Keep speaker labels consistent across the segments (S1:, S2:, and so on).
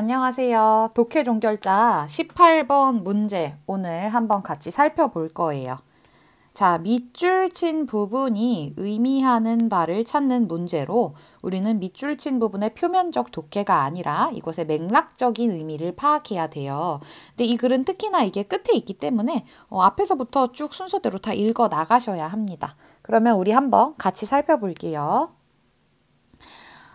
S1: 안녕하세요. 독해 종결자 18번 문제 오늘 한번 같이 살펴볼 거예요. 자, 밑줄 친 부분이 의미하는 바를 찾는 문제로 우리는 밑줄 친 부분의 표면적 독해가 아니라 이곳의 맥락적인 의미를 파악해야 돼요. 근데 이 글은 특히나 이게 끝에 있기 때문에 어, 앞에서부터 쭉 순서대로 다 읽어 나가셔야 합니다. 그러면 우리 한번 같이 살펴볼게요.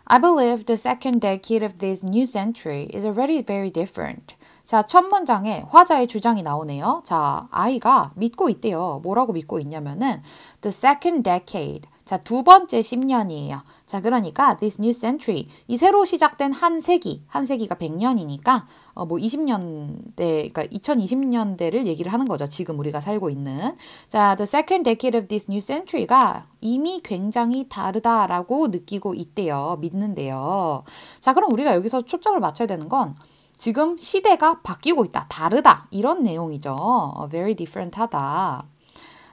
S1: I believe the second decade of this new century is already very different. 자, 첫 문장에 화자의 주장이 나오네요. 자, 아이가 믿고 있대요. 뭐라고 믿고 있냐면은 the second decade. 자, 두 번째 10년이에요. 자, 그러니까 this new century, 이 새로 시작된 한 세기, 한 세기가 100년이니까 어, 뭐 20년대, 그러니까 2020년대를 얘기를 하는 거죠. 지금 우리가 살고 있는. 자, the second decade of this new century가 이미 굉장히 다르다라고 느끼고 있대요. 믿는데요. 자, 그럼 우리가 여기서 초점을 맞춰야 되는 건 지금 시대가 바뀌고 있다, 다르다 이런 내용이죠. 어, very different 하다.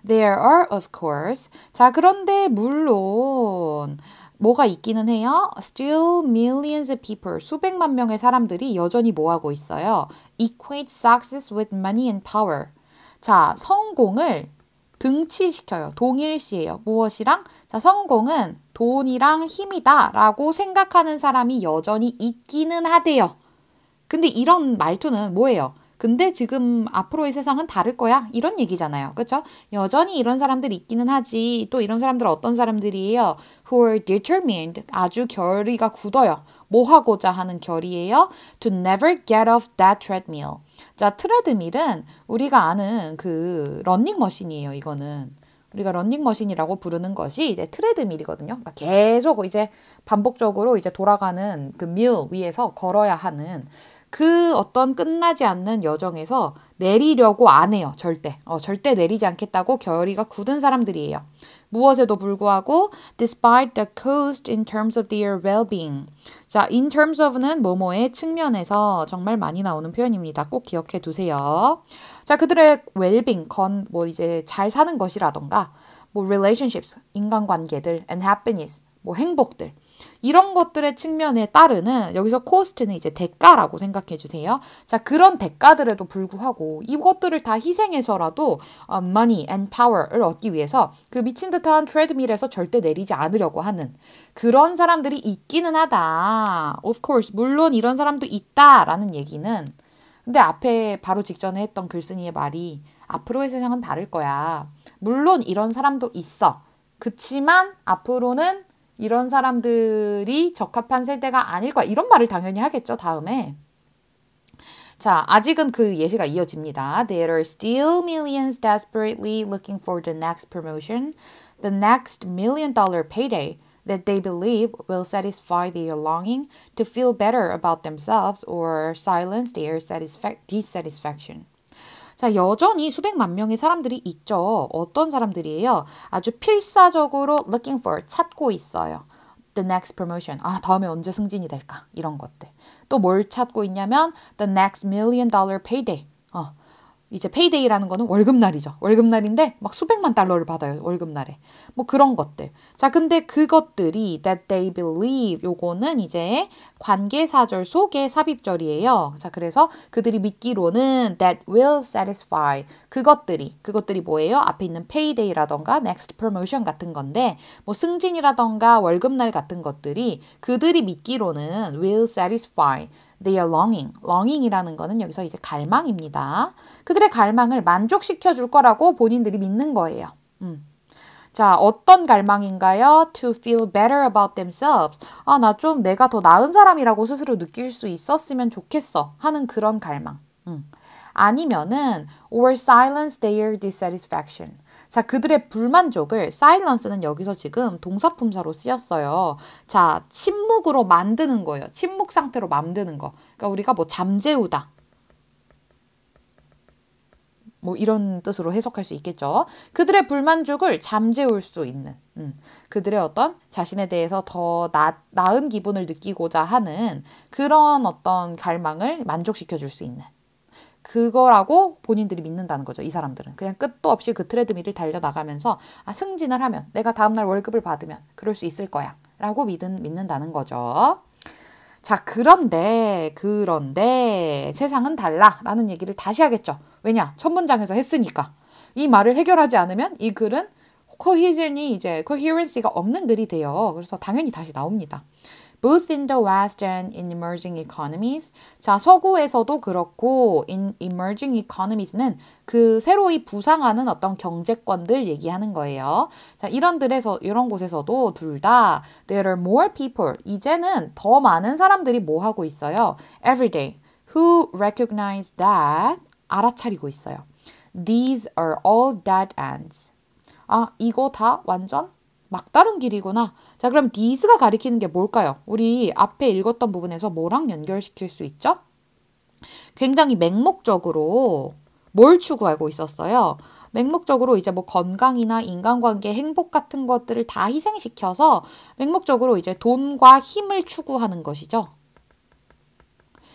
S1: There are, of course. 자, 그런데 물론 뭐가 있기는 해요? Still millions of people, 수백만 명의 사람들이 여전히 뭐하고 있어요? Equate success with money and power. 자, 성공을 등치시켜요. 동일시예요. 무엇이랑? 자, 성공은 돈이랑 힘이다 라고 생각하는 사람이 여전히 있기는 하대요. 근데 이런 말투는 뭐예요? 근데 지금 앞으로의 세상은 다를 거야. 이런 얘기잖아요. 그쵸 여전히 이런 사람들이 있기는 하지. 또 이런 사람들 어떤 사람들이에요? Who are determined. 아주 결의가 굳어요. 뭐 하고자 하는 결의예요? To never get off that treadmill. 자, 트레드밀은 우리가 아는 그런닝머신이에요 이거는. 우리가 런닝머신이라고 부르는 것이 이제 트레드밀이거든요. 그러니까 계속 이제 반복적으로 이제 돌아가는 그밀 위에서 걸어야 하는 그 어떤 끝나지 않는 여정에서 내리려고 안 해요. 절대. 어, 절대 내리지 않겠다고 결의가 굳은 사람들이에요. 무엇에도 불구하고 despite the cost in terms of their well-being. 자, in terms of는 뭐뭐의 측면에서 정말 많이 나오는 표현입니다. 꼭 기억해 두세요. 자, 그들의 well-being, 건 뭐 이제 잘 사는 것이라던가 뭐 relationships, 인간관계들 and happiness 뭐 행복들 이런 것들의 측면에 따르는 여기서 코스트는 이제 대가라고 생각해 주세요. 자 그런 대가들에도 불구하고 이것들을 다 희생해서라도 uh, money and power을 얻기 위해서 그 미친 듯한 트레드밀에서 절대 내리지 않으려고 하는 그런 사람들이 있기는 하다. Of course 물론 이런 사람도 있다라는 얘기는 근데 앞에 바로 직전에 했던 글쓴이의 말이 앞으로의 세상은 다를 거야. 물론 이런 사람도 있어. 그치만 앞으로는 이런 사람들이 적합한 세대가 아닐 거야. 이런 말을 당연히 하겠죠, 다음에. 자, 아직은 그 예시가 이어집니다. There are still millions desperately looking for the next promotion, the next million dollar payday that they believe will satisfy their longing to feel better about themselves or silence their dissatisfaction. 자, 여전히 수백만 명의 사람들이 있죠. 어떤 사람들이에요? 아주 필사적으로 looking for, 찾고 있어요. the next promotion. 아, 다음에 언제 승진이 될까? 이런 것들. 또 뭘 찾고 있냐면 the next million dollar payday. 어, 이제 페이데이라는 거는 월급날이죠. 월급날인데 막 수백만 달러를 받아요. 월급날에. 뭐 그런 것들. 자, 근데 그것들이 that they believe 요거는 이제 관계사절 속의 삽입절이에요. 자, 그래서 그들이 믿기로는 that will satisfy 그것들이 그것들이 뭐예요? 앞에 있는 페이데이라던가 next promotion 같은 건데 뭐 승진이라던가 월급날 같은 것들이 그들이 믿기로는 will satisfy They are longing. longing이라는 거는 여기서 이제 갈망입니다. 그들의 갈망을 만족시켜 줄 거라고 본인들이 믿는 거예요. 음. 자, 어떤 갈망인가요? To feel better about themselves. 아, 나 좀 내가 더 나은 사람이라고 스스로 느낄 수 있었으면 좋겠어. 하는 그런 갈망. 음. 아니면은, or silence their dissatisfaction. 자, 그들의 불만족을 silence는 여기서 지금 동사품사로 쓰였어요. 자, 침묵으로 만드는 거예요. 침묵 상태로 만드는 거. 그러니까 우리가 뭐 잠재우다. 뭐 이런 뜻으로 해석할 수 있겠죠. 그들의 불만족을 잠재울 수 있는 음, 그들의 어떤 자신에 대해서 더 나, 나은 기분을 느끼고자 하는 그런 어떤 갈망을 만족시켜 줄 수 있는 그거라고 본인들이 믿는다는 거죠. 이 사람들은 그냥 끝도 없이 그트레드미를 달려나가면서 아, 승진을 하면 내가 다음날 월급을 받으면 그럴 수 있을 거야 라고 믿은, 믿는다는 거죠. 자, 그런데, 그런데 세상은 달라 라는 얘기를 다시 하겠죠. 왜냐? 첫 문장에서 했으니까. 이 말을 해결하지 않으면 이 글은 코히즌이 이제 코히런시가 없는 글이 돼요. 그래서 당연히 다시 나옵니다. both in the West and in emerging economies. 자, 서구에서도 그렇고 in emerging economies는 그 새로이 부상하는 어떤 경제권들 얘기하는 거예요. 자, 이런 들에서 이런 곳에서도 둘 다 there are more people. 이제는 더 많은 사람들이 뭐 하고 있어요? every day who recognize that 알아차리고 있어요. These are all dead ends. 아, 이거 다 완전 막다른 길이구나. 자, 그럼 these가 가리키는 게 뭘까요? 우리 앞에 읽었던 부분에서 뭐랑 연결시킬 수 있죠? 굉장히 맹목적으로 뭘 추구하고 있었어요? 맹목적으로 이제 뭐 건강이나 인간관계, 행복 같은 것들을 다 희생시켜서 맹목적으로 이제 돈과 힘을 추구하는 것이죠.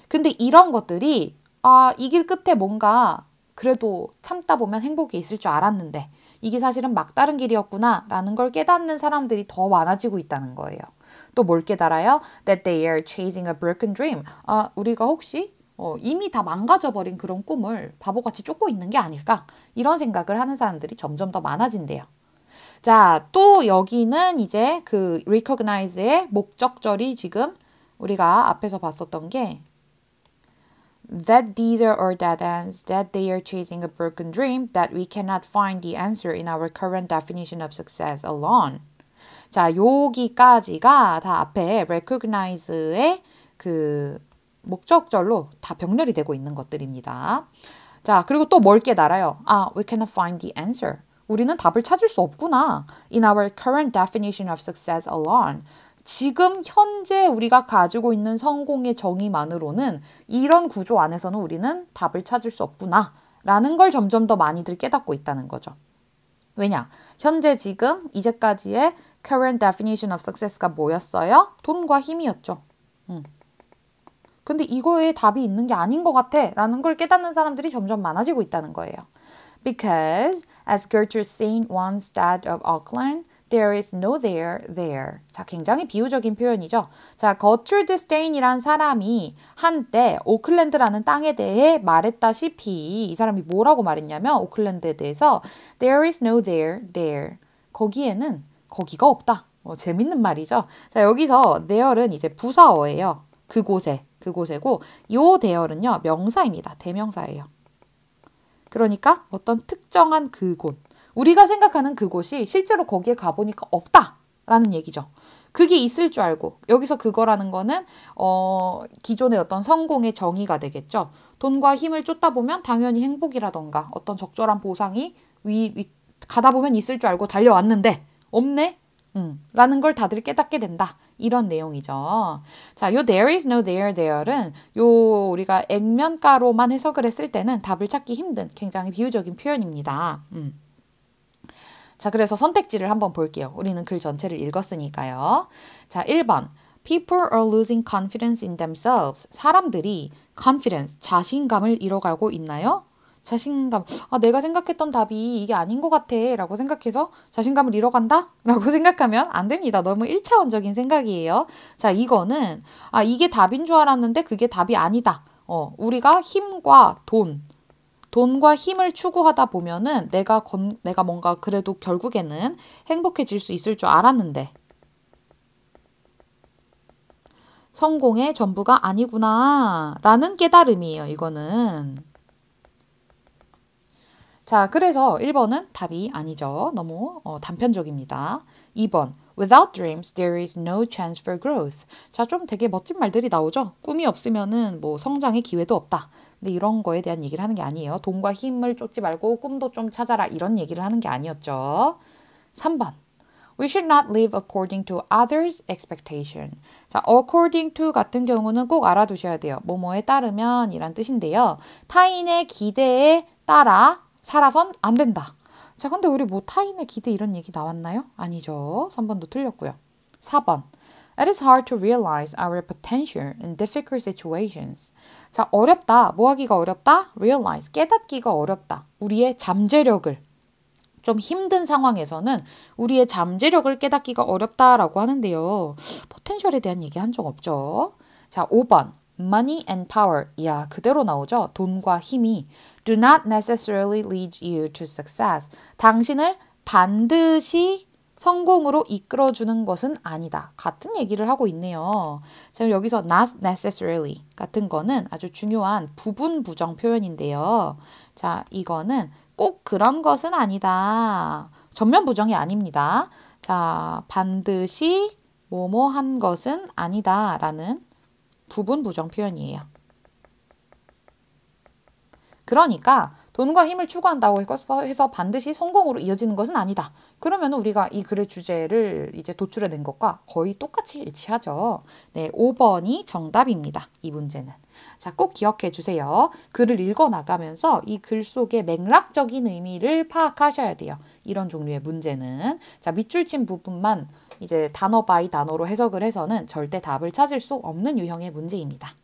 S1: 근데 이런 것들이 아, 이 길 끝에 뭔가 그래도 참다 보면 행복이 있을 줄 알았는데 이게 사실은 막다른 길이었구나 라는 걸 깨닫는 사람들이 더 많아지고 있다는 거예요. 또 뭘 깨달아요? That they are chasing a broken dream. 아, 우리가 혹시 어, 이미 다 망가져버린 그런 꿈을 바보같이 쫓고 있는 게 아닐까? 이런 생각을 하는 사람들이 점점 더 많아진대요. 자, 또 여기는 이제 그 recognize의 목적절이 지금 우리가 앞에서 봤었던 게 that these are our dead ends, that they are chasing a broken dream, that we cannot find the answer in our current definition of success alone. 자, 여기까지가 다 앞에 recognize의 그 목적절로 다 병렬이 되고 있는 것들입니다. 자, 그리고 또뭘 깨달아요? 아, we cannot find the answer. 우리는 답을 찾을 수 없구나. In our current definition of success alone. 지금 현재 우리가 가지고 있는 성공의 정의만으로는 이런 구조 안에서는 우리는 답을 찾을 수 없구나 라는 걸 점점 더 많이들 깨닫고 있다는 거죠. 왜냐? 현재 지금 이제까지의 current definition of success가 뭐였어요? 돈과 힘이었죠. 음. 근데 이거에 답이 있는 게 아닌 것 같아 라는 걸 깨닫는 사람들이 점점 많아지고 있다는 거예요. Because, as Gertrude Saint once said of Auckland, There is no there there. 자, 굉장히 비유적인 표현이죠. 자, 거출드 스테인이란 사람이 한때 오클랜드라는 땅에 대해 말했다시피 이 사람이 뭐라고 말했냐면 오클랜드에 대해서 There is no there there. 거기에는 거기가 없다. 어, 재밌는 말이죠. 자, 여기서 there은 이제 부사어예요. 그곳에, 그곳에고 요 there은요, 명사입니다. 대명사예요. 그러니까 어떤 특정한 그곳, 우리가 생각하는 그곳이 실제로 거기에 가보니까 없다라는 얘기죠. 그게 있을 줄 알고 여기서 그거라는 거는 어 기존의 어떤 성공의 정의가 되겠죠. 돈과 힘을 쫓다 보면 당연히 행복이라던가 어떤 적절한 보상이 위, 위 가다 보면 있을 줄 알고 달려왔는데 없네. 음, 라는 걸 다들 깨닫게 된다. 이런 내용이죠. 자, 요 there is no there there은 요 우리가 액면가로만 해석을 했을 때는 답을 찾기 힘든 굉장히 비유적인 표현입니다. 음. 자, 그래서 선택지를 한번 볼게요. 우리는 글 전체를 읽었으니까요. 자, 1번. People are losing confidence in themselves. 사람들이 confidence, 자신감을 잃어가고 있나요? 자신감, 아, 내가 생각했던 답이 이게 아닌 것 같아. 라고 생각해서 자신감을 잃어간다? 라고 생각하면 안 됩니다. 너무 일차원적인 생각이에요. 자, 이거는, 아, 이게 답인 줄 알았는데 그게 답이 아니다. 어, 우리가 힘과 돈, 돈과 힘을 추구하다 보면은 내가 건, 내가 뭔가 그래도 결국에는 행복해질 수 있을 줄 알았는데 성공의 전부가 아니구나 라는 깨달음이에요. 이거는. 자, 그래서 1번은 답이 아니죠. 너무 어, 단편적입니다. 2번. Without dreams, there is no chance for growth. 자, 좀 되게 멋진 말들이 나오죠? 꿈이 없으면은 뭐 성장의 기회도 없다. 근데 이런 거에 대한 얘기를 하는 게 아니에요. 돈과 힘을 쫓지 말고 꿈도 좀 찾아라. 이런 얘기를 하는 게 아니었죠. 3번. We should not live according to others' expectation. 자, according to 같은 경우는 꼭 알아두셔야 돼요. 뭐뭐에 따르면 이란 뜻인데요. 타인의 기대에 따라 살아선 안 된다. 자, 근데 우리 뭐 타인의 기대 이런 얘기 나왔나요? 아니죠. 3번도 틀렸고요. 4번. It is hard to realize our potential in difficult situations. 자, 어렵다. 뭐 하기가 어렵다? realize. 깨닫기가 어렵다. 우리의 잠재력을. 좀 힘든 상황에서는 우리의 잠재력을 깨닫기가 어렵다라고 하는데요. 포텐셜에 대한 얘기 한 적 없죠. 자, 5번. money and power. 이야, 그대로 나오죠? 돈과 힘이 do not necessarily lead you to success. 당신을 반드시 성공으로 이끌어주는 것은 아니다. 같은 얘기를 하고 있네요. 지금 여기서 not necessarily 같은 거는 아주 중요한 부분 부정 표현인데요. 자, 이거는 꼭 그런 것은 아니다. 전면 부정이 아닙니다. 자, 반드시 뭐뭐 한 것은 아니다. 라는 부분 부정 표현이에요. 그러니까 돈과 힘을 추구한다고 해서 반드시 성공으로 이어지는 것은 아니다. 그러면 우리가 이 글의 주제를 이제 도출해낸 것과 거의 똑같이 일치하죠. 네, 5번이 정답입니다. 이 문제는. 자, 꼭 기억해 주세요. 글을 읽어 나가면서 이 글 속의 맥락적인 의미를 파악하셔야 돼요. 이런 종류의 문제는. 자, 밑줄 친 부분만 이제 단어 바이 단어로 해석을 해서는 절대 답을 찾을 수 없는 유형의 문제입니다.